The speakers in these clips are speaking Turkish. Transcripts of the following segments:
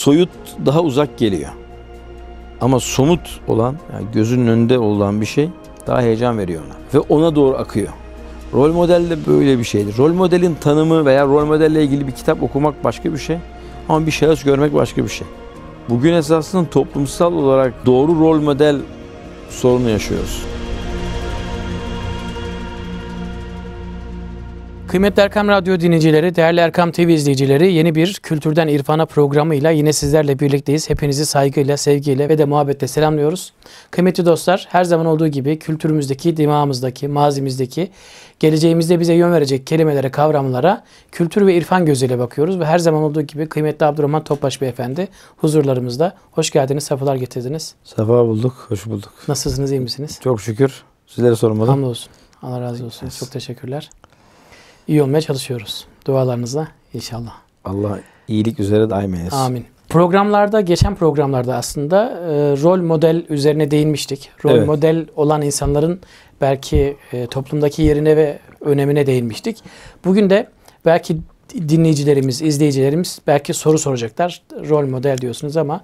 soyut daha uzak geliyor. Ama somut olan, yani gözünün önünde olan bir şey daha heyecan veriyor ona. Ve ona doğru akıyor. Rol model de böyle bir şeydir. Rol modelin tanımı veya rol modelle ilgili bir kitap okumak başka bir şey. Ama bir şahıs görmek başka bir şey. Bugün esasında toplumsal olarak doğru rol model sorunu yaşıyoruz. Kıymetli Erkam Radyo dinleyicileri, değerli Erkam TV izleyicileri yeni bir Kültürden İrfana programıyla yine sizlerle birlikteyiz. Hepinizi saygıyla, sevgiyle ve de muhabbetle selamlıyoruz. Kıymetli dostlar her zaman olduğu gibi kültürümüzdeki, dimağımızdaki, mazimizdeki, geleceğimizde bize yön verecek kelimelere, kavramlara kültür ve irfan gözüyle bakıyoruz. Ve her zaman olduğu gibi kıymetli Abdurrahman Topbaş Beyefendi huzurlarımızda. Hoş geldiniz, sefalar getirdiniz. Sefa bulduk, hoş bulduk. Nasılsınız, iyi misiniz? Çok şükür. Sizlere sormadım. Hamdolsun. Allah razı olsun. Çok teşekkürler iyi olmaya çalışıyoruz. Dualarınızla inşallah. Allah iyilik üzere daim eylesin. Amin. Programlarda, geçen programlarda aslında e, rol model üzerine değinmiştik. Rol evet. model olan insanların belki e, toplumdaki yerine ve önemine değinmiştik. Bugün de belki dinleyicilerimiz, izleyicilerimiz belki soru soracaklar. Rol model diyorsunuz ama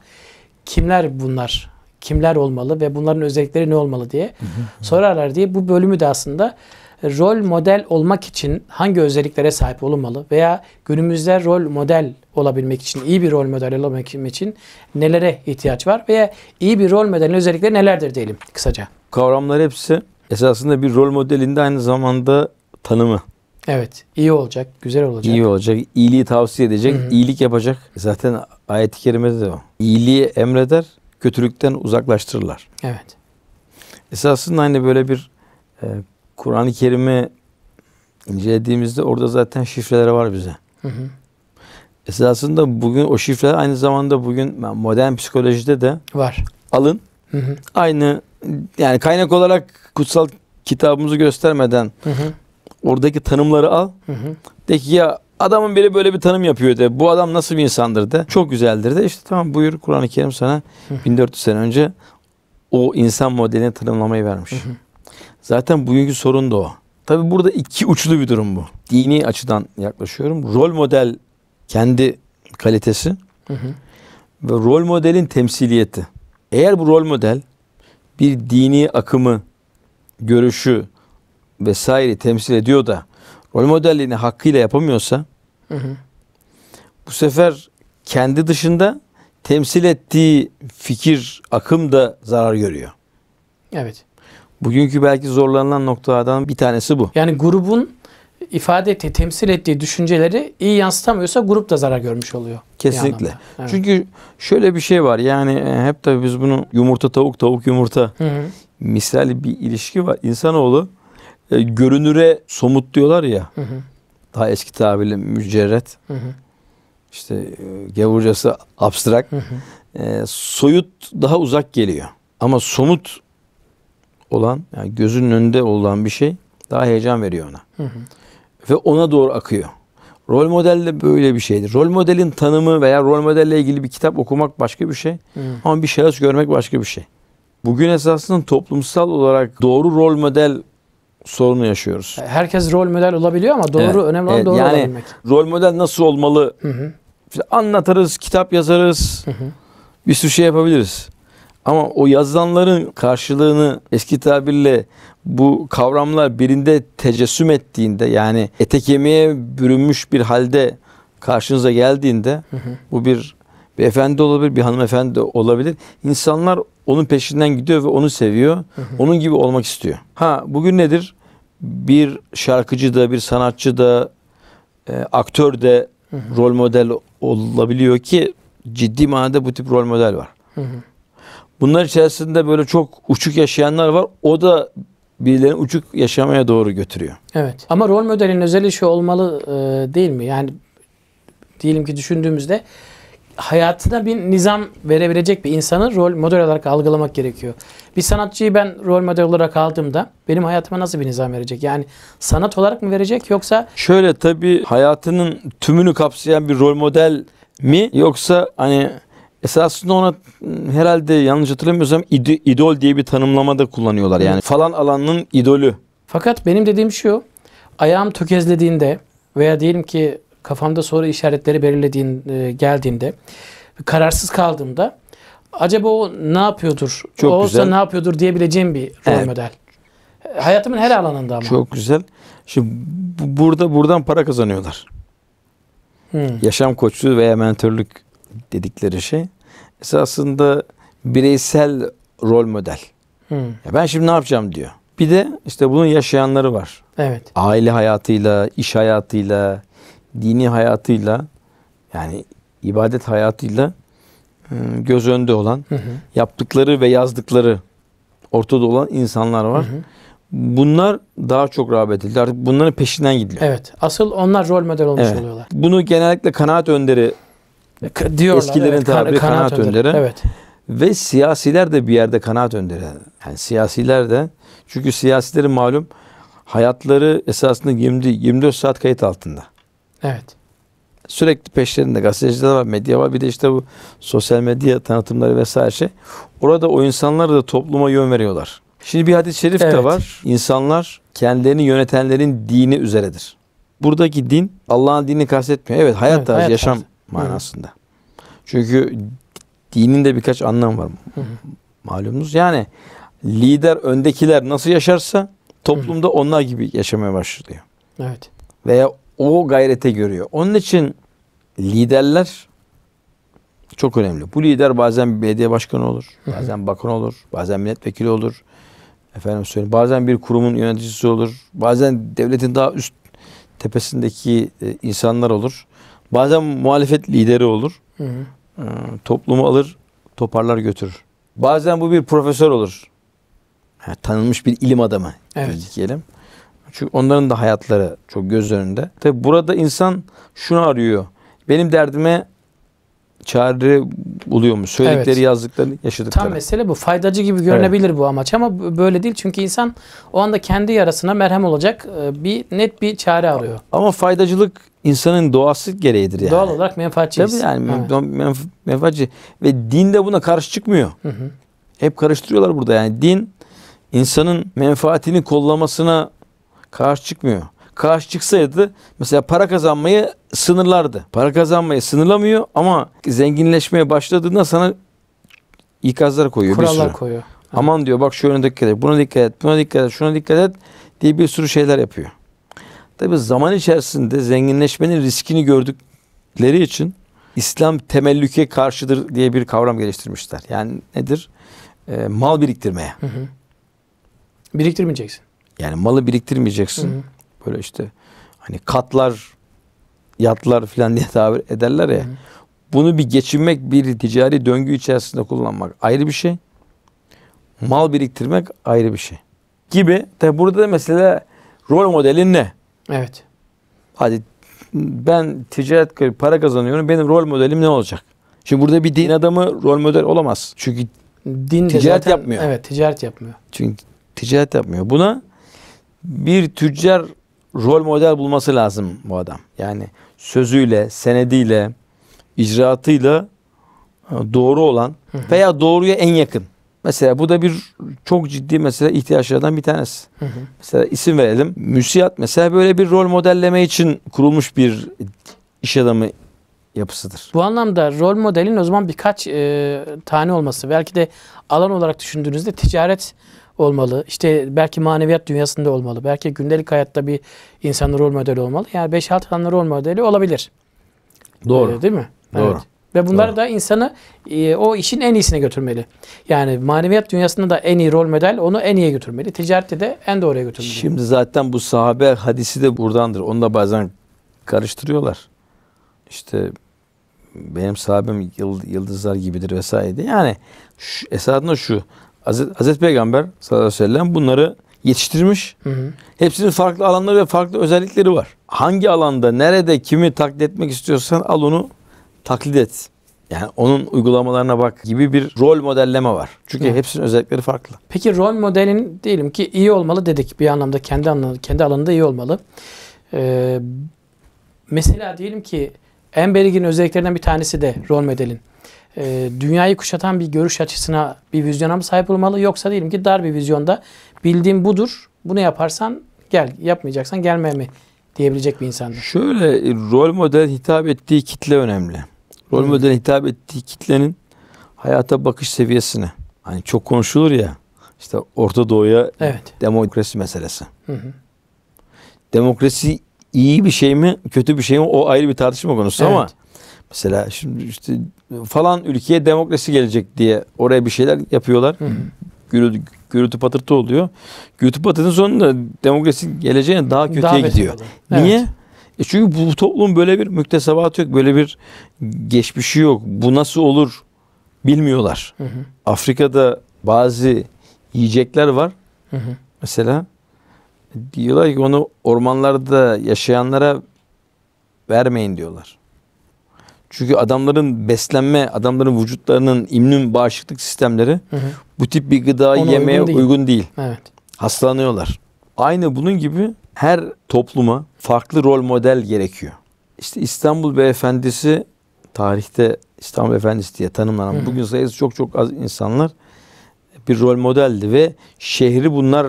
kimler bunlar? Kimler olmalı ve bunların özellikleri ne olmalı diye sorarlar diye bu bölümü de aslında rol model olmak için hangi özelliklere sahip olunmalı veya günümüzde rol model olabilmek için, iyi bir rol model olabilmek için nelere ihtiyaç var veya iyi bir rol modelin özellikleri nelerdir diyelim kısaca. Kavramlar hepsi esasında bir rol modelinde aynı zamanda tanımı. Evet. iyi olacak, güzel olacak. İyi olacak, iyiliği tavsiye edecek, Hı-hı. iyilik yapacak. Zaten ayet-i kerimede de o. İyiliği emreder, kötülükten uzaklaştırırlar. Evet. Esasında aynı böyle bir e, Kur'an-ı Kerim'i incelediğimizde orada zaten şifreler var bize. Hı hı. Esasında bugün o şifreler aynı zamanda bugün modern psikolojide de var. Alın. Hı hı. Aynı yani kaynak olarak kutsal kitabımızı göstermeden hı hı. oradaki tanımları al. Hı hı. De ki ya adamın biri böyle bir tanım yapıyor de. Bu adam nasıl bir insandır de. Çok güzeldir de. İşte tamam buyur Kur'an-ı Kerim sana hı hı. 1400 sene önce o insan modelini tanımlamayı vermiş. Hı hı. Zaten bugünkü sorun da o. Tabi burada iki uçlu bir durum bu. Dini açıdan yaklaşıyorum. Rol model kendi kalitesi hı hı. ve rol modelin temsiliyeti. Eğer bu rol model bir dini akımı, görüşü vesaire temsil ediyor da rol modelliğini hakkıyla yapamıyorsa hı hı. bu sefer kendi dışında temsil ettiği fikir akım da zarar görüyor. Evet. Bugünkü belki zorlanılan noktadan bir tanesi bu. Yani grubun ifade ettiği, temsil ettiği düşünceleri iyi yansıtamıyorsa grup da zarar görmüş oluyor. Kesinlikle. Evet. Çünkü şöyle bir şey var. Yani e, hep tabii biz bunu yumurta tavuk, tavuk yumurta hı hı. misali bir ilişki var. İnsanoğlu e, görünüre somut diyorlar ya. Hı hı. Daha eski tabirle mücerret. Hı hı. İşte e, gavurcası abstrak. E, soyut daha uzak geliyor. Ama somut olan yani gözünün önünde olan bir şey daha heyecan veriyor ona. Hı hı. Ve ona doğru akıyor. Rol model de böyle bir şeydir. Rol modelin tanımı veya rol modelle ilgili bir kitap okumak başka bir şey. Hı. Ama bir şahıs görmek başka bir şey. Bugün esasında toplumsal olarak doğru rol model sorunu yaşıyoruz. E, herkes rol model olabiliyor ama doğru evet. önemli olan evet. doğru yani, olabilmek. Rol model nasıl olmalı? Hı hı. İşte anlatırız, kitap yazarız. Hı hı. Bir sürü şey yapabiliriz. Ama o yazılanların karşılığını eski tabirle bu kavramlar birinde tecessüm ettiğinde yani ete kemiğe bürünmüş bir halde karşınıza geldiğinde hı hı. bu bir bir efendi olabilir, bir hanımefendi olabilir. İnsanlar onun peşinden gidiyor ve onu seviyor. Hı hı. Onun gibi olmak istiyor. Ha bugün nedir? Bir şarkıcı da, bir sanatçı da, e, aktör de hı hı. rol model olabiliyor ki ciddi manada bu tip rol model var. Hı hı. Bunlar içerisinde böyle çok uçuk yaşayanlar var. O da birilerini uçuk yaşamaya doğru götürüyor. Evet. Ama rol modelin özel işi olmalı e, değil mi? Yani diyelim ki düşündüğümüzde hayatına bir nizam verebilecek bir insanı rol model olarak algılamak gerekiyor. Bir sanatçıyı ben rol model olarak aldığımda benim hayatıma nasıl bir nizam verecek? Yani sanat olarak mı verecek yoksa? Şöyle tabii hayatının tümünü kapsayan bir rol model mi yoksa hani Esasında ona ıı, herhalde yanlış hatırlamıyorsam idol diye bir tanımlama da kullanıyorlar. Yani falan alanın idolü. Fakat benim dediğim şu. Ayağım tökezlediğinde veya diyelim ki kafamda soru işaretleri belirlediğin e, geldiğinde kararsız kaldığımda acaba o ne yapıyordur? Çok o güzel. olsa ne yapıyordur diyebileceğim bir rol evet. model. Hayatımın her alanında ama. Çok güzel. Şimdi burada buradan para kazanıyorlar. Hmm. Yaşam koçluğu veya mentörlük dedikleri şey esasında bireysel rol model. Hmm. Ya ben şimdi ne yapacağım diyor. Bir de işte bunun yaşayanları var. Evet. Aile hayatıyla, iş hayatıyla, dini hayatıyla yani ibadet hayatıyla ıı, göz önünde olan, hı hı. yaptıkları ve yazdıkları ortada olan insanlar var. Hı hı. Bunlar daha çok rağbet ediliyor. Artık bunların peşinden gidiliyor. Evet. Asıl onlar rol model olmuş evet. oluyorlar. Bunu genellikle kanaat önderi diyorlar. Eskilerin evet, tabiri kan, kanaat, kanaat önderi. önderi. Evet. Ve siyasiler de bir yerde kanaat önderi. Yani siyasiler de çünkü siyasilerin malum hayatları esasında 20, 24 saat kayıt altında. Evet. Sürekli peşlerinde gazeteciler var, medya var. Bir de işte bu sosyal medya tanıtımları vesaire şey. Orada o insanlar da topluma yön veriyorlar. Şimdi bir hadis-i şerif evet. de var. İnsanlar kendilerini yönetenlerin dini üzeredir. Buradaki din Allah'ın dinini kastetmiyor. Evet hayat evet, tarzı, hayat yaşam tarzı manasında. Hı. Çünkü dinin de birkaç anlamı var. Hı. Malumunuz yani lider öndekiler nasıl yaşarsa toplumda Hı. onlar gibi yaşamaya başlıyor. Evet. Veya o gayrete görüyor. Onun için liderler çok önemli. Bu lider bazen belediye başkanı olur, bazen bakan olur, bazen milletvekili olur. Efendim söyleyeyim, bazen bir kurumun yöneticisi olur, bazen devletin daha üst tepesindeki e, insanlar olur. Bazen muhalefet lideri olur. Hı hı. E, toplumu alır, toparlar götürür. Bazen bu bir profesör olur. Ha, tanınmış bir ilim adamı evet. diyelim. Çünkü onların da hayatları çok göz önünde. Tabi burada insan şunu arıyor. Benim derdime çare buluyor mu? Söyledikleri, evet. yazdıkları, yaşadıkları. Tam mesele bu. Faydacı gibi görünebilir evet. bu amaç ama böyle değil. Çünkü insan o anda kendi yarasına merhem olacak e, bir net bir çare arıyor. Ama faydacılık insanın doğası gereğidir yani. Doğal olarak menfaatçiyiz. Tabii yani evet. menf- menfaatçi. Ve din de buna karşı çıkmıyor. Hı hı. Hep karıştırıyorlar burada yani. Din insanın menfaatini kollamasına karşı çıkmıyor. Karşı çıksaydı mesela para kazanmayı sınırlardı. Para kazanmayı sınırlamıyor ama zenginleşmeye başladığında sana ikazlar koyuyor. Kurallar bir sürü. koyuyor. Aman diyor bak şu yöne dikkat et, buna dikkat et, buna dikkat et, şuna dikkat et diye bir sürü şeyler yapıyor. Tabi zaman içerisinde zenginleşmenin riskini gördükleri için İslam temellüke karşıdır diye bir kavram geliştirmişler. Yani nedir? E, mal biriktirmeye. Hı hı. Biriktirmeyeceksin. Yani malı biriktirmeyeceksin. Hı hı. Böyle işte hani katlar, yatlar falan diye tabir ederler ya. Hı hı. Bunu bir geçinmek, bir ticari döngü içerisinde kullanmak ayrı bir şey. Mal biriktirmek ayrı bir şey. Gibi. Tabi burada da mesela rol modelin ne? Evet. Hadi ben ticaret kredi para kazanıyorum. Benim rol modelim ne olacak? Şimdi burada bir din adamı rol model olamaz. Çünkü din ticaret zaten, yapmıyor. Evet ticaret yapmıyor. Çünkü ticaret yapmıyor. Buna bir tüccar rol model bulması lazım bu adam. Yani sözüyle, senediyle, icraatıyla e, doğru olan veya doğruya en yakın. Mesela bu da bir çok ciddi mesela ihtiyaçlardan bir tanesi. Hı hı. Mesela isim verelim. Müsiyat mesela böyle bir rol modelleme için kurulmuş bir iş adamı yapısıdır. Bu anlamda rol modelin o zaman birkaç e, tane olması belki de alan olarak düşündüğünüzde ticaret olmalı. İşte belki maneviyat dünyasında olmalı. Belki gündelik hayatta bir insan rol modeli olmalı. Yani 5-6 tane rol modeli olabilir. Doğru. Öyle değil mi? Doğru. Evet. Ve bunlar Doğru. da insanı e, o işin en iyisine götürmeli. Yani maneviyat dünyasında da en iyi rol model onu en iyiye götürmeli. Ticarette de en doğruya götürmeli. Şimdi zaten bu sahabe hadisi de buradandır. Onu da bazen karıştırıyorlar. İşte benim sahabem yıldızlar gibidir vesaire. Yani şu, esasında şu. Hazreti Peygamber sallallahu aleyhi ve sellem bunları yetiştirmiş. Hı hı. Hepsinin farklı alanları ve farklı özellikleri var. Hangi alanda, nerede, kimi taklit etmek istiyorsan al onu taklit et. Yani onun uygulamalarına bak gibi bir rol modelleme var. Çünkü evet. hepsinin özellikleri farklı. Peki rol modelin diyelim ki iyi olmalı dedik bir anlamda kendi anlamda, kendi alanında iyi olmalı. Ee, mesela diyelim ki en belirgin özelliklerinden bir tanesi de rol modelin. Ee, dünyayı kuşatan bir görüş açısına, bir vizyona mı sahip olmalı yoksa diyelim ki dar bir vizyonda bildiğim budur. Bunu yaparsan gel, yapmayacaksan gelme mi diyebilecek bir insandır. Şöyle rol model hitap ettiği kitle önemli. Rol evet. modeline hitap ettiği kitlenin hayata bakış seviyesine. Hani çok konuşulur ya işte Orta Doğu'ya evet. demokrasi meselesi. Hı hı. Demokrasi iyi bir şey mi kötü bir şey mi o ayrı bir tartışma konusu evet. ama mesela şimdi işte falan ülkeye demokrasi gelecek diye oraya bir şeyler yapıyorlar. Hı hı. Gürültü, gürültü patırtı oluyor. Gürültü patırtının sonunda demokrasi geleceğine daha kötüye daha gidiyor. Evet. Niye? Evet. E çünkü bu toplum böyle bir müktesebatı yok, böyle bir geçmişi yok. Bu nasıl olur bilmiyorlar. Hı hı. Afrika'da bazı yiyecekler var. Hı hı. Mesela diyorlar ki onu ormanlarda yaşayanlara vermeyin diyorlar. Çünkü adamların beslenme, adamların vücutlarının immün bağışıklık sistemleri hı hı. bu tip bir gıda yemeye uygun değil. Uygun değil. Evet. Hastalanıyorlar. Aynı bunun gibi her topluma farklı rol model gerekiyor. İşte İstanbul Beyefendisi tarihte İstanbul Efendisi diye tanımlanan Hı. bugün sayısı çok çok az insanlar bir rol modeldi ve şehri bunlar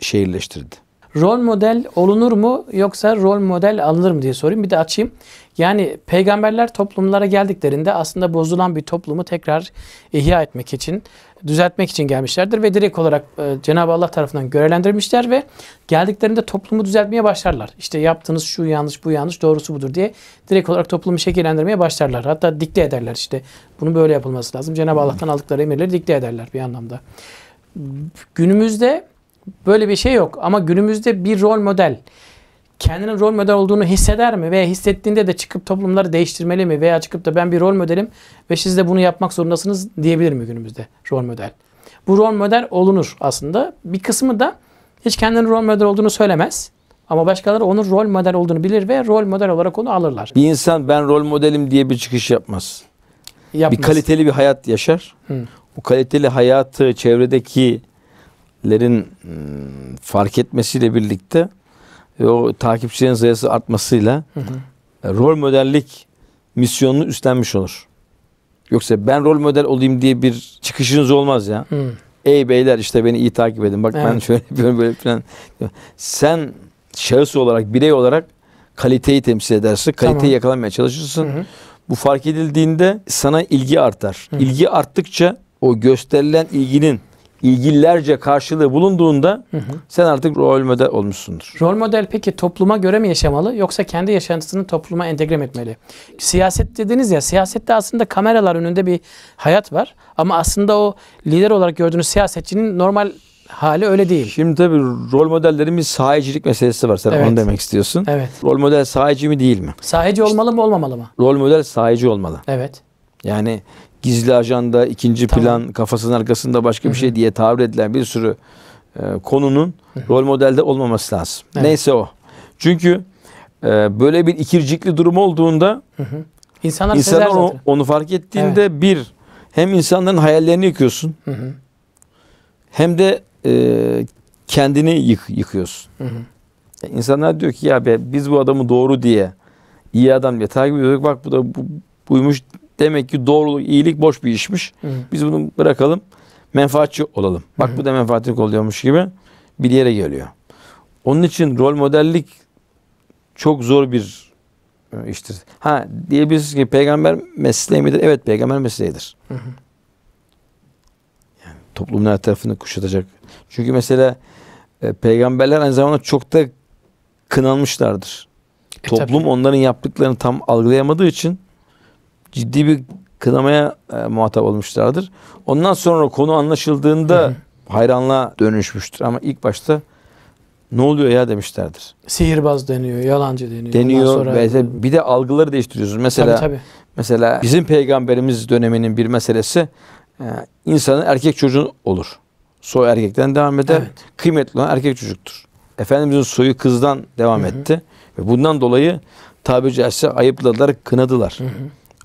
şehirleştirdi. Rol model olunur mu yoksa rol model alınır mı diye sorayım. Bir de açayım. Yani peygamberler toplumlara geldiklerinde aslında bozulan bir toplumu tekrar ihya etmek için düzeltmek için gelmişlerdir ve direkt olarak e, Cenab-ı Allah tarafından görevlendirmişler ve geldiklerinde toplumu düzeltmeye başlarlar. İşte yaptığınız şu yanlış, bu yanlış, doğrusu budur diye direkt olarak toplumu şekillendirmeye başlarlar. Hatta dikte ederler işte. bunu böyle yapılması lazım. Cenab-ı hmm. Allah'tan aldıkları emirleri dikte ederler bir anlamda. Günümüzde böyle bir şey yok ama günümüzde bir rol model kendinin rol model olduğunu hisseder mi? Veya hissettiğinde de çıkıp toplumları değiştirmeli mi? Veya çıkıp da ben bir rol modelim ve siz de bunu yapmak zorundasınız diyebilir mi günümüzde rol model? Bu rol model olunur aslında. Bir kısmı da hiç kendinin rol model olduğunu söylemez. Ama başkaları onun rol model olduğunu bilir ve rol model olarak onu alırlar. Bir insan ben rol modelim diye bir çıkış yapmaz. yapmaz. Bir kaliteli bir hayat yaşar. Hı. Bu kaliteli hayatı çevredekilerin ıı, fark etmesiyle birlikte o takipçilerin sayısı artmasıyla hı hı. E, rol modellik misyonunu üstlenmiş olur. Yoksa ben rol model olayım diye bir çıkışınız olmaz ya. Hı. Ey beyler işte beni iyi takip edin. Bak evet. ben şöyle yapıyorum böyle falan. Sen şahıs olarak, birey olarak kaliteyi temsil edersin. Kaliteyi tamam. yakalamaya çalışırsın. Hı hı. Bu fark edildiğinde sana ilgi artar. Hı. İlgi arttıkça o gösterilen ilginin ilgililerce karşılığı bulunduğunda hı hı. sen artık rol model olmuşsundur. Rol model peki topluma göre mi yaşamalı yoksa kendi yaşantısını topluma entegre etmeli? Siyaset dediniz ya siyasette aslında kameralar önünde bir hayat var ama aslında o lider olarak gördüğünüz siyasetçinin normal hali öyle değil. Şimdi tabii rol modellerimiz sahicilik meselesi var. Sen evet. onu demek istiyorsun. Evet. Rol model sahici mi değil mi? Sahici olmalı mı olmamalı mı? Rol model sahici olmalı. Evet. Yani gizli ajanda, ikinci tamam. plan, kafasının arkasında başka Hı-hı. bir şey diye tabir edilen bir sürü e, konunun Hı-hı. rol modelde olmaması lazım. Evet. Neyse o. Çünkü e, böyle bir ikircikli durum olduğunda Hı-hı. insanlar, insanlar onu, zaten. onu fark ettiğinde evet. bir hem insanların hayallerini yıkıyorsun Hı-hı. hem de e, kendini yık, yıkıyorsun. Hı-hı. Yani e, diyor ki ya be, biz bu adamı doğru diye iyi adam diye takip ediyoruz. Bak bu da bu, buymuş Demek ki doğruluk, iyilik boş bir işmiş. Hı. Biz bunu bırakalım. Menfaatçi olalım. Bak Hı. bu da menfaatlik oluyormuş gibi bir yere geliyor. Onun için rol modellik çok zor bir e, iştir. Ha diyebilirsiniz ki peygamber mesleği midir? Evet peygamber mesleğidir. Hı hı. Yani toplumun her tarafını kuşatacak. Çünkü mesela e, peygamberler aynı zamanda çok da kınanmışlardır. E, Toplum tabii. onların yaptıklarını tam algılayamadığı için ciddi bir kınamaya e, muhatap olmuşlardır. Ondan sonra konu anlaşıldığında Hı. hayranlığa dönüşmüştür ama ilk başta ne oluyor ya demişlerdir. Sihirbaz deniyor, yalancı deniyor. Deniyor sonra... ve bir de algıları değiştiriyoruz. Mesela tabii, tabii. mesela bizim peygamberimiz döneminin bir meselesi e, insanın erkek çocuğu olur. Soy erkekten devam eder. Evet. Kıymetli olan erkek çocuktur. Efendimizin soyu kızdan devam Hı-hı. etti ve bundan dolayı tabi caizse ayıpladılar, kınadılar. Hı-hı.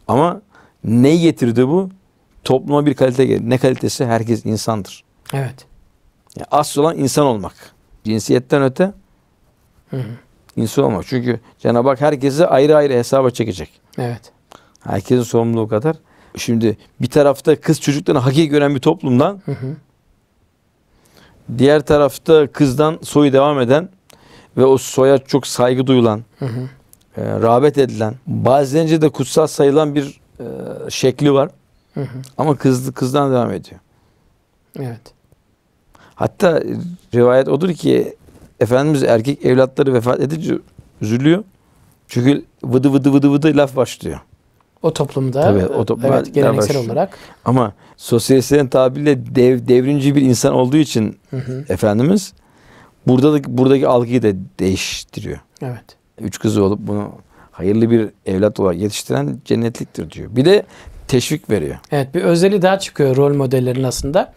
Ama ne getirdi bu? Topluma bir kalite getirdi. Ne kalitesi? Herkes insandır. Evet. Yani asıl olan insan olmak. Cinsiyetten öte Hı. insan olmak. Çünkü Cenab-ı Hak herkesi ayrı ayrı hesaba çekecek. Evet. Herkesin sorumluluğu kadar. Şimdi bir tarafta kız çocuklarını hakik gören bir toplumdan hı hı. diğer tarafta kızdan soyu devam eden ve o soya çok saygı duyulan hı hı e, rağbet edilen, bazence de kutsal sayılan bir e, şekli var. Hı hı. Ama kız, kızdan devam ediyor. Evet. Hatta rivayet odur ki Efendimiz erkek evlatları vefat edince üzülüyor. Çünkü vıdı vıdı vıdı vıdı laf başlıyor. O toplumda Tabii, e, o toplum evet, geleneksel başlıyor. olarak. Ama sosyalistlerin tabiriyle dev, devrimci bir insan olduğu için hı hı. Efendimiz buradaki buradaki algıyı da değiştiriyor. Evet üç kızı olup bunu hayırlı bir evlat olarak yetiştiren cennetliktir diyor. Bir de teşvik veriyor. Evet bir özeli daha çıkıyor rol modellerin aslında.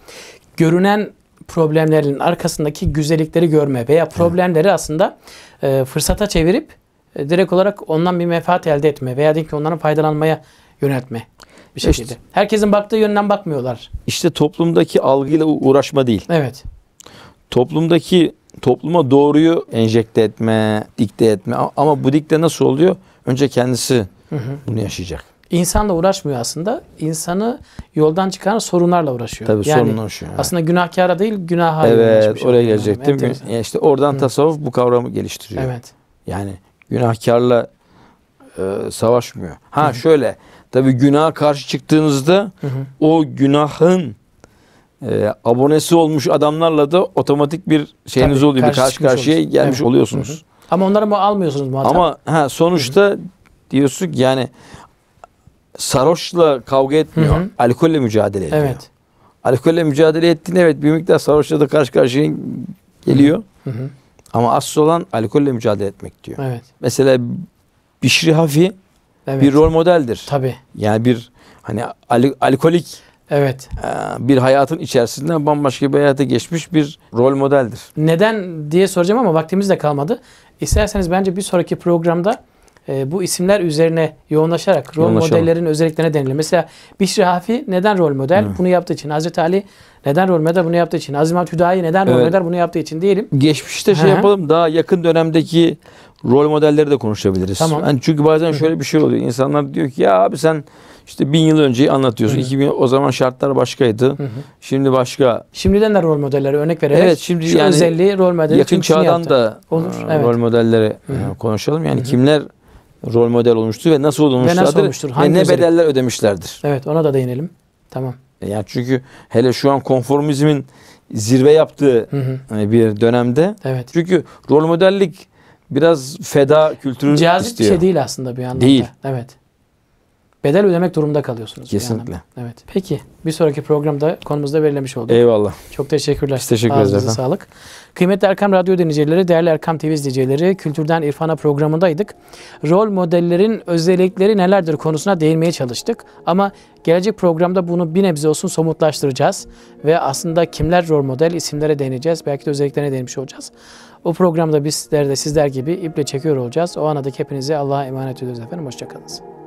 Görünen problemlerin arkasındaki güzellikleri görme veya problemleri evet. aslında e, fırsata çevirip e, direkt olarak ondan bir menfaat elde etme veya ki onların faydalanmaya yöneltme bir şekilde. İşte, Herkesin baktığı yönden bakmıyorlar. İşte toplumdaki algıyla uğraşma değil. Evet. Toplumdaki topluma doğruyu enjekte etme, dikte etme ama bu dikte nasıl oluyor? Önce kendisi hı hı. bunu yaşayacak. İnsanla uğraşmıyor aslında. İnsanı yoldan çıkaran sorunlarla uğraşıyor. Tabii yani, sorunla uğraşıyor. Aslında günahkara değil, günaha Evet, şey oraya gelecektim. Yani. Evet, işte oradan hı. tasavvuf bu kavramı geliştiriyor. Evet. Yani günahkarla e, savaşmıyor. Ha hı hı. şöyle, tabii günaha karşı çıktığınızda hı hı. o günahın e, abonesi olmuş adamlarla da otomatik bir şeyiniz Tabii, oluyor. Karşı, karşı karşıya olursun. gelmiş evet. oluyorsunuz. Hı hı. Ama onları mı almıyorsunuz muhatap? Ama ha, sonuçta hı hı. diyorsun ki yani sarhoşla kavga etmiyor. Hı hı. Alkolle mücadele ediyor. Evet. Alkolle mücadele ettiğin evet bir miktar sarhoşla da karşı karşıya geliyor. Hı hı. Ama asıl olan alkolle mücadele etmek diyor. Evet. Mesela Bişri Hafi evet. bir rol modeldir. Tabii. Yani bir hani al- alkolik Evet. Ee, bir hayatın içerisinden bambaşka bir hayata geçmiş bir rol modeldir. Neden diye soracağım ama vaktimiz de kalmadı. İsterseniz bence bir sonraki programda e, bu isimler üzerine yoğunlaşarak rol modellerin özelliklerine denilir. Mesela Bişri Hafi neden rol model? Hı. Bunu yaptığı için. Hazreti Ali neden rol model? Bunu yaptığı için. Azimat Hüdayi neden rol evet. model? Bunu yaptığı için diyelim. Geçmişte şey -hı. şey yapalım. Daha yakın dönemdeki rol modelleri de konuşabiliriz. Tamam. Yani çünkü bazen şöyle bir şey oluyor. İnsanlar diyor ki ya abi sen işte bin yıl önceyi anlatıyorsun. Hı hı. 2000 o zaman şartlar başkaydı. Hı hı. Şimdi başka. Şimdiden de rol modelleri örnek vererek. Evet şimdi şu yani özelliği rol modeli yakın çağdan da Olur. E, evet. rol modelleri hı e, hı. konuşalım. Yani hı hı. kimler rol model olmuştu ve nasıl olmuşlardır ve, nasıl olmuştur? Hangi ve ne bedeller ödemişlerdir. Evet ona da değinelim. Tamam. E, yani çünkü hele şu an konformizmin zirve yaptığı hı hı. bir dönemde. Evet. Çünkü rol modellik biraz feda kültürü Cazip istiyor. bir şey değil aslında bir anlamda. Değil. Evet. Bedel ödemek durumunda kalıyorsunuz. Kesinlikle. Evet. Peki bir sonraki programda konumuzda belirlemiş olduk. Eyvallah. Çok teşekkürler. Biz teşekkür ederiz sağlık. Kıymetli Erkam Radyo dinleyicileri, değerli Erkam TV izleyicileri, Kültürden İrfana programındaydık. Rol modellerin özellikleri nelerdir konusuna değinmeye çalıştık. Ama gelecek programda bunu bir nebze olsun somutlaştıracağız. Ve aslında kimler rol model isimlere değineceğiz. Belki de özelliklerine değinmiş olacağız. O programda bizler de sizler gibi iple çekiyor olacağız. O anadaki hepinizi Allah'a emanet ediyoruz efendim. Hoşçakalınız.